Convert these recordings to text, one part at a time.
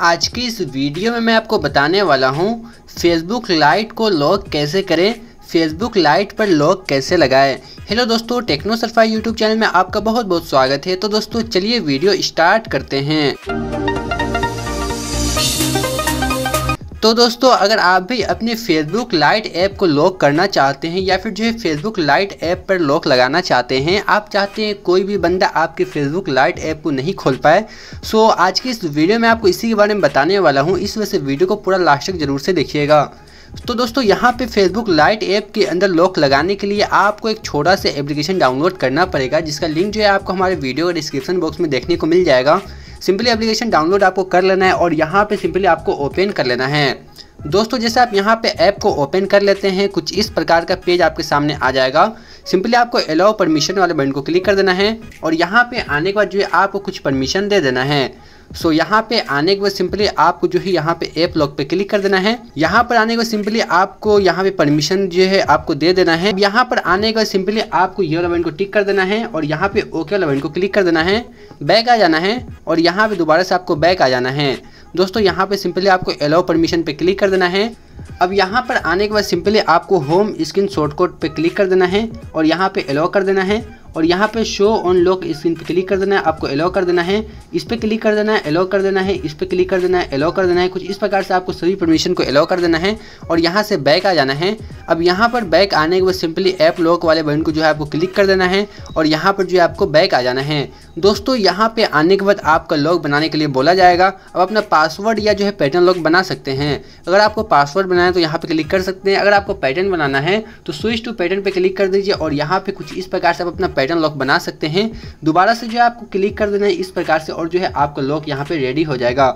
आज की इस वीडियो में मैं आपको बताने वाला हूँ फेसबुक लाइट को लॉक कैसे करें फेसबुक लाइट पर लॉक कैसे लगाएं हेलो दोस्तों टेक्नो सरफाई यूट्यूब चैनल में आपका बहुत बहुत स्वागत है तो दोस्तों चलिए वीडियो स्टार्ट करते हैं तो दोस्तों अगर आप भी अपने फेसबुक लाइट ऐप को लॉक करना चाहते हैं या फिर जो है फेसबुक लाइट ऐप पर लॉक लगाना चाहते हैं आप चाहते हैं कोई भी बंदा आपके फेसबुक लाइट ऐप को नहीं खोल पाए सो आज की इस वीडियो में आपको इसी के बारे में बताने वाला हूँ इस वजह से वीडियो को पूरा लास्ट तक जरूर से देखिएगा तो दोस्तों यहाँ पे फेसबुक लाइट ऐप के अंदर लॉक लगाने के लिए आपको एक छोटा सा एप्लीकेशन डाउनलोड करना पड़ेगा जिसका लिंक जो है आपको हमारे वीडियो के डिस्क्रिप्शन बॉक्स में देखने को मिल जाएगा सिंपली एप्लीकेशन डाउनलोड आपको कर लेना है और यहाँ पे सिंपली आपको ओपन कर लेना है दोस्तों जैसे आप यहाँ पे ऐप को ओपन कर लेते हैं कुछ इस प्रकार का पेज आपके सामने आ जाएगा सिंपली आपको अलाउ परमिशन वाले बटन को क्लिक कर देना है और यहाँ पे आने के बाद जो है आपको कुछ परमिशन दे देना है सो so, यहाँ पे आने के बाद सिंपली आपको जो है यहाँ पे ऐप लॉक पे क्लिक कर देना है यहाँ पर आने के बाद सिंपली आपको यहाँ पे परमिशन जो है आपको दे देना है यहाँ पर आने के बाद सिंपली आपको ये वाला को टिक कर देना है और यहाँ पे ओके वाला को क्लिक कर देना है बैक आ जाना है और यहाँ पे दोबारा से आपको बैक आ जाना है दोस्तों यहाँ पे सिंपली आपको अलाउ परमिशन पे क्लिक कर देना है अब यहाँ पर आने के बाद सिंपली आपको होम स्क्रीन शॉर्टकट पे क्लिक कर देना है और यहाँ पे अलाउ कर देना है और यहाँ पे शो ऑन लॉक स्क्रीन पे क्लिक कर देना है आपको अलाउ कर देना है इस पर क्लिक कर देना है अलाउ कर देना है इस पर क्लिक कर देना है अलाउ कर देना है कुछ इस प्रकार से आपको सभी परमिशन को अलाउ कर देना है और यहाँ से बैक आ जाना है अब यहाँ पर बैक आने के बाद सिंपली ऐप लॉक वाले बटन को जो है आपको क्लिक कर देना है और यहाँ पर जो है आपको बैक आ जाना है दोस्तों यहाँ पे आने के बाद आपका लॉग बनाने के लिए बोला जाएगा अब अपना पासवर्ड या जो है पैटर्न लॉग बना सकते हैं अगर आपको पासवर्ड बनाना है तो यहाँ पे क्लिक कर सकते हैं अगर आपको पैटर्न बनाना है तो स्विच टू पैटर्न पे क्लिक कर दीजिए और यहाँ पे कुछ इस प्रकार से आप अपना पैटर्न लॉक बना सकते हैं दोबारा से जो है आपको क्लिक कर देना है इस प्रकार से और जो है आपका लॉक यहाँ पे रेडी हो जाएगा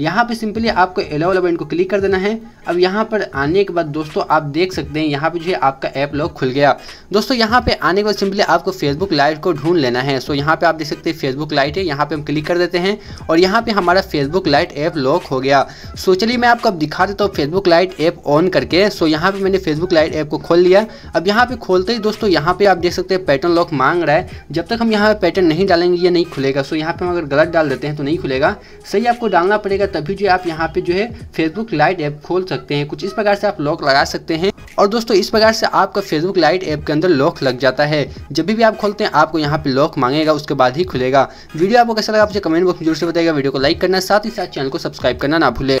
यहाँ पे सिंपली आपको एलो वाला को क्लिक कर देना है अब यहाँ पर आने के बाद दोस्तों आप देख सकते हैं यहाँ पे जो है आपका ऐप लॉक खुल गया दोस्तों यहाँ पे आने के बाद सिंपली आपको फेसबुक लाइट को ढूंढ लेना है सो यहाँ पे आप देख सकते हैं फेसबुक लाइट है यहाँ पे हम क्लिक कर देते हैं और यहाँ पे हमारा फेसबुक लाइट ऐप लॉक हो गया सो चलिए मैं आपको अब दिखा देता हूँ फेसबुक लाइट ऐप ऑन करके सो यहाँ पे मैंने फेसबुक लाइट ऐप को खोल लिया अब यहाँ पे खोलते ही दोस्तों यहाँ पे आप देख सकते हैं पैटर्न लॉक मांग रहा है जब तक हम यहाँ पे पैटर्न नहीं डालेंगे ये नहीं खुलेगा सो यहाँ पे हम अगर गलत डाल देते हैं तो नहीं खुलेगा सही आपको डालना पड़ेगा रहेगा तभी जो आप यहाँ पे जो है फेसबुक लाइट ऐप खोल सकते हैं कुछ इस प्रकार से आप लॉक लगा सकते हैं और दोस्तों इस प्रकार से आपका फेसबुक लाइट ऐप के अंदर लॉक लग जाता है जब भी आप खोलते हैं आपको यहाँ पे लॉक मांगेगा उसके बाद ही खुलेगा वीडियो आपको कैसा लगा आपसे कमेंट बॉक्स में जरूर से बताएगा वीडियो को लाइक करना साथ ही साथ चैनल को सब्सक्राइब करना ना भूले